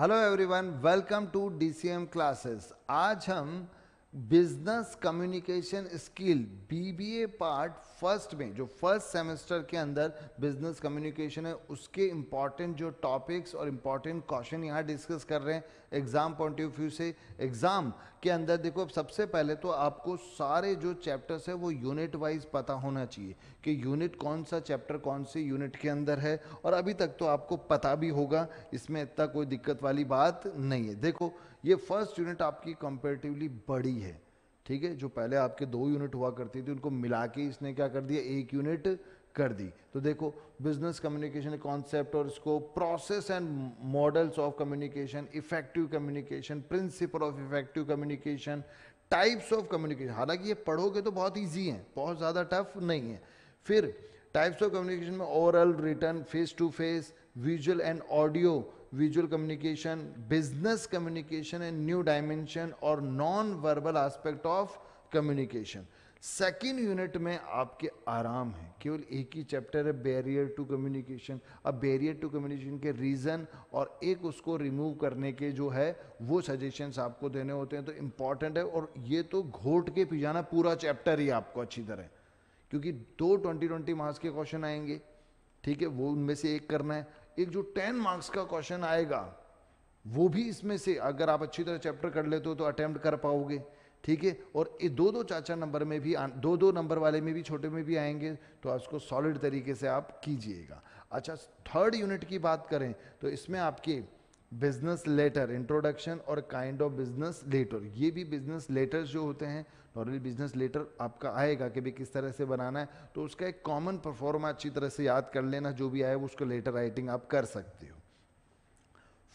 hello everyone welcome to DCM classes आज हम business communication skill BBA part first में जो फर्स्ट सेमेस्टर के अंदर बिजनेस कम्युनिकेशन है उसके इंपॉर्टेंट जो टॉपिक्स और इंपॉर्टेंट क्वेश्चन यहाँ डिस्कस कर रहे हैं एग्जाम पॉइंट ऑफ व्यू से एग्जाम के अंदर देखो अब सबसे पहले तो आपको सारे जो चैप्टर्स है वो यूनिट वाइज पता होना चाहिए कि यूनिट कौन सा चैप्टर कौन से यूनिट के अंदर है और अभी तक तो आपको पता भी होगा इसमें इतना कोई दिक्कत वाली बात नहीं है देखो ये फर्स्ट यूनिट आपकी कंपेरेटिवली बड़ी है ठीक है जो पहले आपके दो यूनिट हुआ करती थी उनको मिला के इसने क्या कर दिया एक यूनिट कर दी तो देखो बिजनेस कम्युनिकेशन कॉन्सेप्ट और इसको process and models of communication effective communication principle of effective communication types of communication हालांकि ये पढ़ोगे तो बहुत ईजी है बहुत ज़्यादा टफ नहीं है फिर टाइप्स ऑफ कम्युनिकेशन में oral written face to face visual and audio visual communication business communication and new dimension और non verbal aspect of communication second unit में आपके आराम है केवल एक ही चैप्टर है बैरियर टू कम्युनिकेशन अब बैरियर टू कम्युनिकेशन के रीज़न और एक उसको रिमूव करने के जो है वो सजेशंस आपको देने होते हैं तो इम्पॉर्टेंट है और ये तो घोट के पिजाना पूरा चैप्टर ही आपको अच्छी तरह क्योंकि दो ट्वेंटी ट्वेंटी मार्क्स के क्वेश्चन आएंगे ठीक है वो उनमें से एक करना है एक जो टेन मार्क्स का क्वेश्चन आएगा वो भी इसमें से अगर आप अच्छी तरह चैप्टर कर लेते हो तो अटेम्प्ट कर पाओगे ठीक है और ये दो दो चाचा नंबर में भी दो दो नंबर वाले में भी छोटे में भी आएंगे तो उसको सॉलिड तरीके से आप कीजिएगा अच्छा थर्ड यूनिट की बात करें तो इसमें आपके बिजनेस लेटर इंट्रोडक्शन और काइंड ऑफ बिजनेस लेटर ये भी बिजनेस लेटर जो होते हैं नॉर्मली बिजनेस लेटर आपका आएगा कि भी किस तरह से बनाना है तो उसका एक कॉमन परफॉर्मा अच्छी तरह से याद कर लेना जो भी आए वो उसको लेटर राइटिंग आप कर सकते हो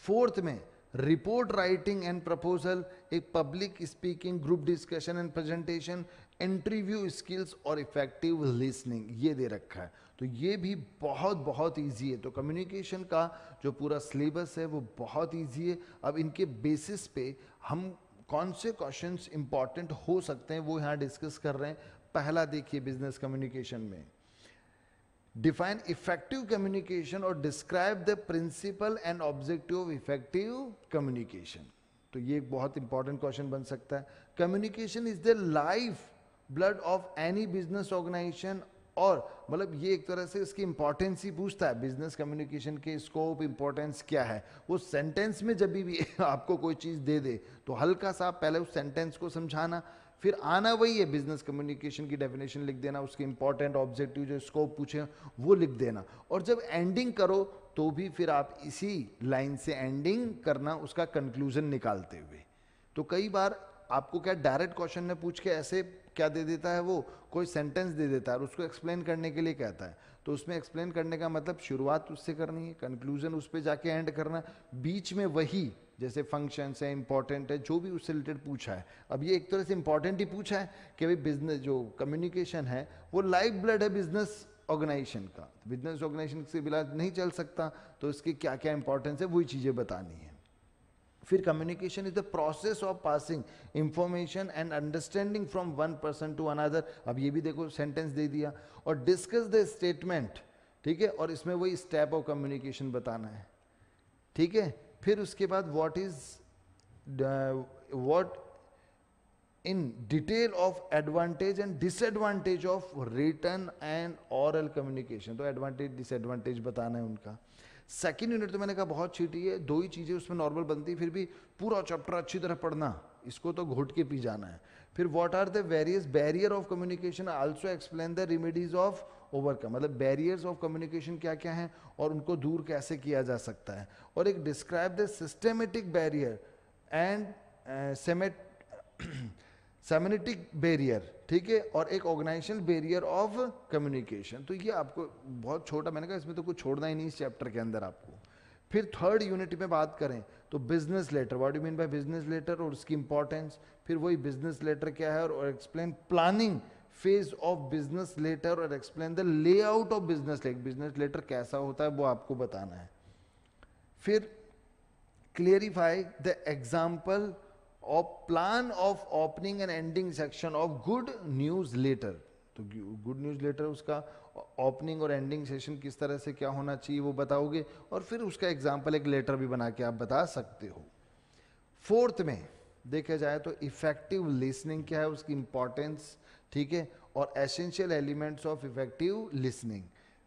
फोर्थ में रिपोर्ट राइटिंग एंड प्रपोजल एक public speaking group discussion and presentation interview skills और इफेक्टिव लिसनिंग ये दे रखा है तो ये भी बहुत बहुत इजी है तो कम्युनिकेशन का जो पूरा सिलेबस है वो बहुत इजी है अब इनके बेसिस पे हम कौन से क्वेश्चन इंपॉर्टेंट हो सकते हैं वो यहाँ डिस्कस कर रहे हैं पहला देखिए बिजनेस कम्युनिकेशन में डिफाइन इफेक्टिव कम्युनिकेशन और describe the principle and objective of effective communication तो ये एक बहुत इंपॉर्टेंट क्वेश्चन बन सकता है communication is the life blood of any business organization और मतलब ये एक तरह से इसकी इंपॉर्टेंस ही पूछता है बिजनेस कम्युनिकेशन के स्कोप इंपॉर्टेंस क्या है वो सेंटेंस में जब भी आपको कोई चीज़ दे दे तो हल्का सा पहले उस सेंटेंस को समझाना फिर आना वही है बिजनेस कम्युनिकेशन की डेफिनेशन लिख देना उसके इंपॉर्टेंट ऑब्जेक्टिव जो स्कोप पूछे वो लिख देना और जब एंडिंग करो तो भी फिर आप इसी लाइन से एंडिंग करना उसका कंक्लूजन निकालते हुए तो कई बार आपको क्या डायरेक्ट क्वेश्चन में पूछ के ऐसे क्या दे देता है वो कोई सेंटेंस दे देता है और उसको एक्सप्लेन करने के लिए कहता है तो उसमें एक्सप्लेन करने का मतलब शुरुआत उससे करनी है कंक्लूजन उस पर जाके एंड करना बीच में वही जैसे फंक्शंस है इंपॉर्टेंट है जो भी उससे रिलेटेड पूछा है अब ये एक तरह से इंपॉर्टेंट ही पूछा है कि भाई बिजनेस जो कम्युनिकेशन है वो लाइफ ब्लड है बिजनेस ऑर्गेनाइजेशन का बिजनेस ऑर्गेनाइजेशन से बिना नहीं चल सकता तो इसकी क्या क्या इंपॉर्टेंस है वही चीज़ें बतानी है फिर communication is the process of passing information and understanding from one person to another अब ये भी देखो सेंटेंस दे दिया और डिस्कस द स्टेटमेंट ठीक है और इसमें वही स्टेप ऑफ कम्युनिकेशन बताना है ठीक है फिर उसके बाद what is what in detail of advantage and disadvantage of written and oral communication तो एडवांटेज डिसएडवांटेज बताना है उनका सेकेंड यूनिट तो मैंने कहा बहुत छीटी है दो ही चीज़ें उसमें नॉर्मल बनती फिर भी पूरा चैप्टर अच्छी तरह पढ़ना इसको तो घोट के पी जाना है फिर what are the various barrier of communication also explain the remedies of overcome मतलब बैरियर्स ऑफ कम्युनिकेशन क्या क्या हैं और उनको दूर कैसे किया जा सकता है और एक describe the systematic barrier and semat semantic barrier ठीक है और एक ऑर्गेनाइजेशनल बैरियर ऑफ कम्युनिकेशन तो ये आपको बहुत छोटा मैंने कहा इसमें तो कुछ छोड़ना ही नहीं इस चैप्टर के अंदर आपको फिर थर्ड यूनिट में बात करें तो business letter what do mean by business letter और उसकी इंपॉर्टेंस फिर वही बिजनेस लेटर क्या है और explain planning phase of business letter और explain the layout of business letter business letter कैसा होता है वो आपको बताना है फिर क्लियरिफाई द एग्जाम्पल तो और plan of opening and ending section of good news letter तो गुड न्यूज लेटर उसका ओपनिंग और एंडिंग सेशन किस तरह से क्या होना चाहिए वो बताओगे और फिर उसका एग्जाम्पल एक लेटर भी बना के आप बता सकते हो फोर्थ में देखा जाए तो इफेक्टिव लिसनिंग क्या है उसकी इंपॉर्टेंस ठीक है और essential elements of effective listening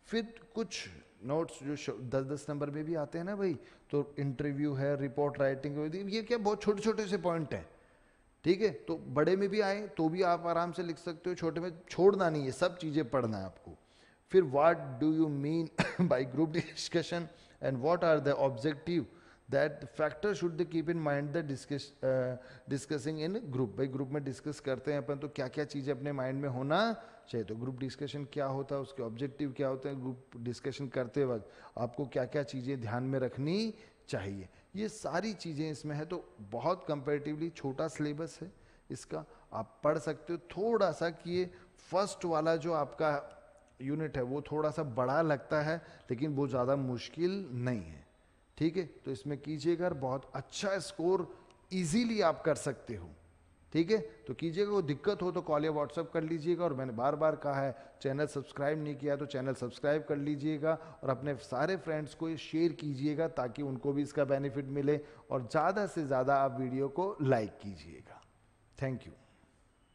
फिर कुछ नोट्स जो दस दस नंबर में भी आते हैं ना भाई तो इंटरव्यू है रिपोर्ट राइटिंग ये क्या बहुत छोटे छोटे से पॉइंट हैं ठीक है तो बड़े में भी आए तो भी आप आराम से लिख सकते हो छोटे में छोड़ना नहीं है सब चीज़ें पढ़ना है आपको फिर what do you mean by group discussion and what are the objective that factor should keep in mind the discuss discussing in group भाई ग्रुप में डिस्कस करते हैं अपन तो क्या क्या चीज़ें अपने माइंड में होना चाहिए तो ग्रुप डिस्कशन क्या होता है उसके ऑब्जेक्टिव क्या होते हैं ग्रुप डिस्कशन करते वक्त आपको क्या क्या चीज़ें ध्यान में रखनी चाहिए ये सारी चीज़ें इसमें है तो बहुत कंपेरेटिवली छोटा सिलेबस है इसका आप पढ़ सकते हो थोड़ा सा कि ये फर्स्ट वाला जो आपका यूनिट है वो थोड़ा सा बड़ा लगता है लेकिन वो ज़्यादा मुश्किल नहीं है ठीक है तो इसमें कीजिएगा बहुत अच्छा स्कोर इजीली आप कर सकते हो ठीक है तो कीजिएगा वो दिक्कत हो तो कॉल या व्हाट्सअप कर लीजिएगा और मैंने बार बार कहा है चैनल सब्सक्राइब नहीं किया तो चैनल सब्सक्राइब कर लीजिएगा और अपने सारे फ्रेंड्स को शेयर कीजिएगा ताकि उनको भी इसका बेनिफिट मिले और ज़्यादा से ज़्यादा आप वीडियो को लाइक कीजिएगा थैंक यू